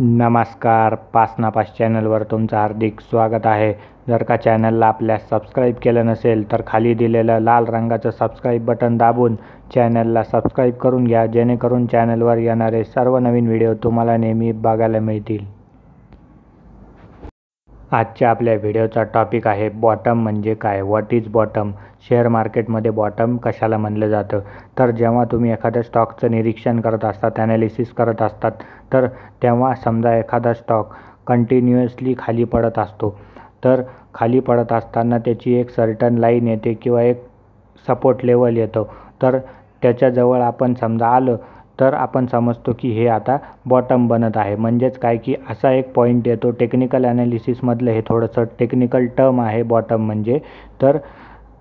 नमस्कार पासनापास चॅनलवर तुमचं हार्दिक स्वागत आहे जर का चॅनलला आपल्या सबस्क्राईब केलं नसेल तर खाली दिलेलं लाल रंगाचं सबस्क्राईब बटन दाबून चॅनलला सबस्क्राईब करून घ्या जेणेकरून चॅनलवर येणारे सर्व नवीन व्हिडिओ तुम्हाला नेहमी बघायला मिळतील आजच्या आपल्या व्हिडिओचा टॉपिक आहे बॉटम म्हणजे काय व्हॉट इज बॉटम शेअर मार्केटमध्ये बॉटम कशाला म्हणलं जातं तर जेव्हा तुम्ही एखाद्या स्टॉकचं निरीक्षण करत असतात ॲनालिसिस करत असतात तर तेव्हा समजा एखादा स्टॉक कंटिन्युअसली खाली पडत असतो तर खाली पडत असताना त्याची एक सर्टन लाईन येते किंवा एक सपोर्ट लेवल येतो तर त्याच्याजवळ आपण समजा आलं तर आपण समजतो की हे आता बॉटम बनत आहे म्हणजेच काय की असा एक पॉईंट येतो टेक्निकल ॲनालिसिसमधलं हे थोडंसं टेक्निकल टर्म आहे बॉटम म्हणजे तर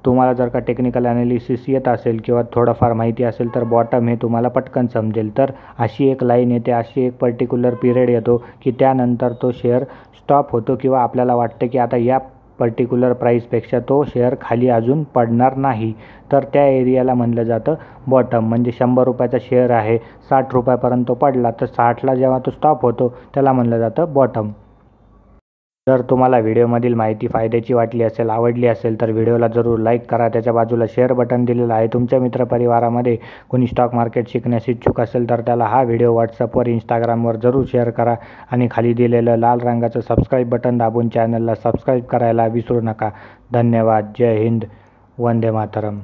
तुम्हाला जर का टेक्निकल ॲनालिसिस येत असेल किंवा थोडंफार माहिती असेल तर बॉटम हे तुम्हाला पटकन समजेल तर अशी एक लाईन येते अशी एक पर्टिक्युलर पिरियड येतो की त्यानंतर तो शेअर स्टॉप होतो किंवा आपल्याला वाटतं की आता या पर्टिक्युलर प्राईसपेक्षा तो शेअर खाली अजून पडणार नाही तर त्या एरियाला म्हणलं जातं बॉटम म्हणजे शंभर रुपयाचा शेअर आहे साठ रुपयापर्यंत पडला तर साठला जेव्हा तो स्टॉप होतो त्याला म्हणलं जातं बॉटम जर तुम्हाला व्हिडिओमधील माहिती फायद्याची वाटली असेल आवडली असेल तर व्हिडिओला जरूर लाईक करा त्याच्या बाजूला शेअर बटन दिलेलं आहे तुमच्या मित्रपरिवारामध्ये कोणी स्टॉक मार्केट शिकण्यास इच्छुक असेल तर त्याला हा व्हिडिओ व्हॉट्सअपवर इंस्टाग्रामवर जरूर शेअर करा आणि खाली दिलेलं लाल रंगाचं सबस्क्राईब बटन दाबून चॅनलला सबस्क्राईब करायला विसरू नका धन्यवाद जय हिंद वंदे मातरम